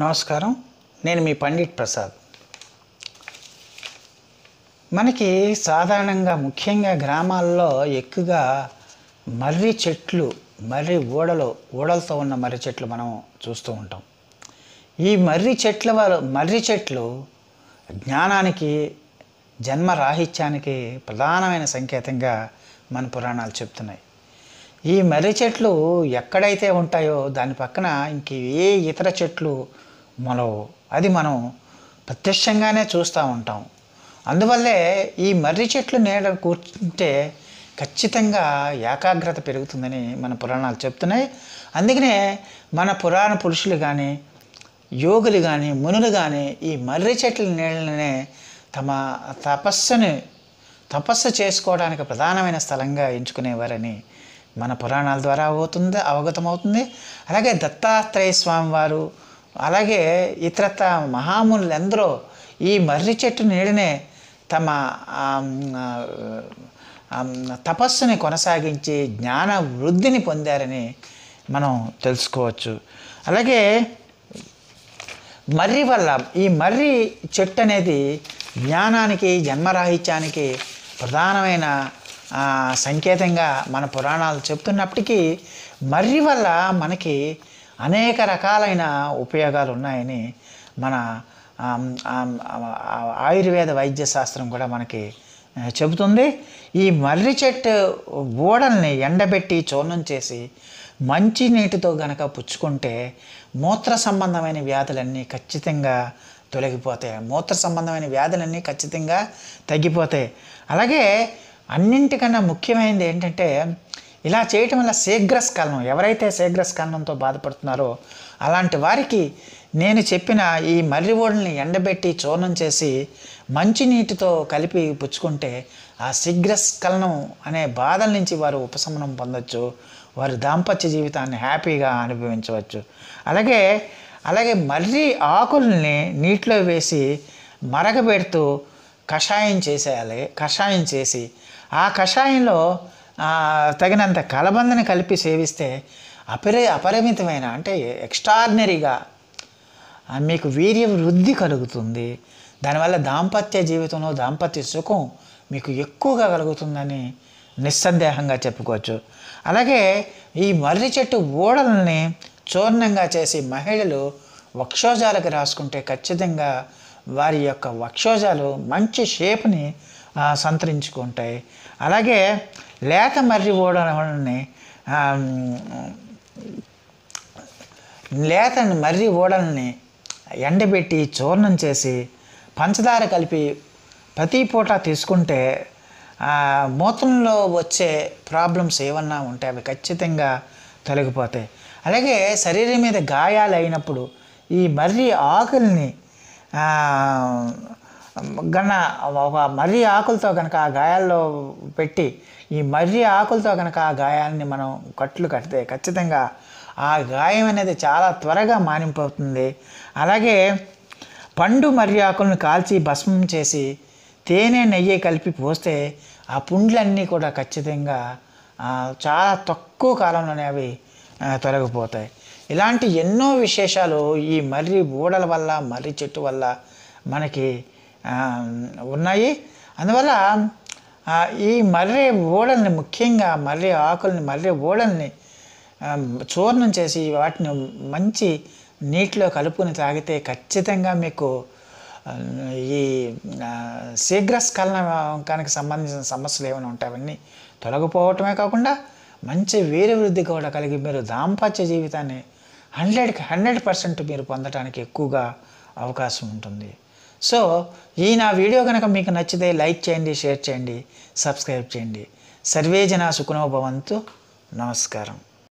నమస్కారం నేను మీ పండిట్ ప్రసాద్ మనకి సాధారణంగా ముఖ్యంగా గ్రామాల్లో ఎక్కువగా మర్రి చెట్లు మర్రి ఓడలు ఓడలతో ఉన్న మర్రి చెట్లు మనం చూస్తూ ఉంటాం ఈ మర్రి చెట్ల వల్ల మర్రి చెట్లు జ్ఞానానికి జన్మ రాహిత్యానికి ప్రధానమైన సంకేతంగా మన పురాణాలు చెప్తున్నాయి ఈ మర్రి చెట్లు ఎక్కడైతే ఉంటాయో దాని పక్కన ఇంక ఏ ఇతర చెట్లు మొలవు అది మనం ప్రత్యక్షంగానే చూస్తూ ఉంటాం అందువల్లే ఈ మర్రి చెట్లు నీడ కూర్చుంటే ఖచ్చితంగా ఏకాగ్రత పెరుగుతుందని మన పురాణాలు చెప్తున్నాయి అందుకనే మన పురాణ పురుషులు కానీ యోగులు కానీ మునులు కానీ ఈ మర్రి చెట్ల నీళ్ళనే తమ తపస్సుని తపస్సు చేసుకోవడానికి ప్రధానమైన స్థలంగా ఎంచుకునేవారని మన పురాణాల ద్వారా అవుతుంది అవగతమవుతుంది అలాగే దత్తాత్రేయ స్వామి వారు అలాగే ఇతరత మహామునులు ఈ మర్రి చెట్టు నీడనే తమ తపస్సుని కొనసాగించి జ్ఞాన వృద్ధిని పొందారని మనం తెలుసుకోవచ్చు అలాగే మర్రి వల్ల ఈ మర్రి చెట్టు అనేది జ్ఞానానికి జన్మరాహిత్యానికి ప్రధానమైన సంకేతంగా మన పురాణాలు చెప్తున్నప్పటికీ మర్రి వల్ల మనకి అనేక రకాలైన ఉపయోగాలు ఉన్నాయని మన ఆయుర్వేద వైద్య శాస్త్రం కూడా మనకి చెబుతుంది ఈ మర్రి చెట్టు బూడల్ని ఎండబెట్టి చూర్ణం చేసి మంచి నీటితో గనక పుచ్చుకుంటే మూత్ర సంబంధమైన వ్యాధులన్నీ ఖచ్చితంగా తొలగిపోతాయి మూత్ర సంబంధమైన వ్యాధులన్నీ ఖచ్చితంగా తగ్గిపోతాయి అలాగే అన్నింటికన్నా ముఖ్యమైనది ఏంటంటే ఇలా చేయటం వల్ల శీఘ్రస్కలనం ఎవరైతే స్కలనంతో బాధపడుతున్నారో అలాంటి వారికి నేను చెప్పిన ఈ మర్రి ఓడల్ని ఎండబెట్టి చూర్ణం చేసి మంచి నీటితో కలిపి పుచ్చుకుంటే ఆ శీఘ్రస్కలనం అనే బాధల నుంచి వారు ఉపశమనం పొందొచ్చు వారి దాంపత్య జీవితాన్ని హ్యాపీగా అనుభవించవచ్చు అలాగే అలాగే మర్రి ఆకుల్ని నీటిలో వేసి మరగబెడుతూ కషాయం చేసేయాలి కషాయం చేసి ఆ కషాయంలో తగినంత కలబందని కలిపి సేవిస్తే అపరి అపరిమితమైన అంటే ఎక్స్ట్రాడినరీగా మీకు వీర్య వృద్ధి కలుగుతుంది దానివల్ల దాంపత్య జీవితంలో దాంపత్య సుఖం మీకు ఎక్కువగా కలుగుతుందని నిస్సందేహంగా చెప్పుకోవచ్చు అలాగే ఈ మర్రి చెట్టు ఓడల్ని చూర్ణంగా చేసి మహిళలు వక్షోజాలకు రాసుకుంటే ఖచ్చితంగా వారి యొక్క వక్షోజాలు మంచి షేప్ని సంతరించుకుంటాయి అలాగే లేత మర్రి ఓడని లేత మర్రి ఓడల్ని ఎండబెట్టి చూర్ణం చేసి పంచదార కలిపి ప్రతి పూట తీసుకుంటే మూత్రంలో వచ్చే ప్రాబ్లమ్స్ ఏమన్నా ఉంటే అవి ఖచ్చితంగా తొలగిపోతాయి అలాగే శరీరం మీద గాయాలు అయినప్పుడు ఈ మర్రి ఆకుల్ని గన ఒక మర్రి ఆకులతో కనుక ఆ గాయాల్లో పెట్టి ఈ మర్రి ఆకులతో కనుక ఆ గాయాలని మనం కట్లు కడితే ఖచ్చితంగా ఆ గాయం అనేది చాలా త్వరగా మానిపోతుంది అలాగే పండు మర్రి ఆకులను కాల్చి భస్మం చేసి తేనె నెయ్యి కలిపి పోస్తే ఆ పుండ్లన్నీ కూడా ఖచ్చితంగా చాలా తక్కువ కాలంలోనే అవి తొలగిపోతాయి ఇలాంటి ఎన్నో విశేషాలు ఈ మర్రి బూడల వల్ల మర్రి చెట్టు వల్ల మనకి ఉన్నాయి అందువల్ల ఈ మర్రి ఓడల్ని ముఖ్యంగా మర్రి ఆకుల్ని మర్రి ఓడల్ని చూర్ణం చేసి వాటిని మంచి నీటిలో కలుపుకొని తాగితే ఖచ్చితంగా మీకు ఈ కానీ సంబంధించిన సమస్యలు ఏమైనా ఉంటాయి అవన్నీ తొలగిపోవటమే కాకుండా మంచి వీరవృద్ధి కూడా కలిగి మీరు దాంపత్య జీవితాన్ని హండ్రెడ్కి హండ్రెడ్ పర్సెంట్ మీరు పొందడానికి ఎక్కువగా అవకాశం ఉంటుంది సో ఈ నా వీడియో కనుక మీకు నచ్చితే లైక్ చేయండి షేర్ చేయండి సబ్స్క్రైబ్ చేయండి సర్వే జనా సుఖనో భవంతు నమస్కారం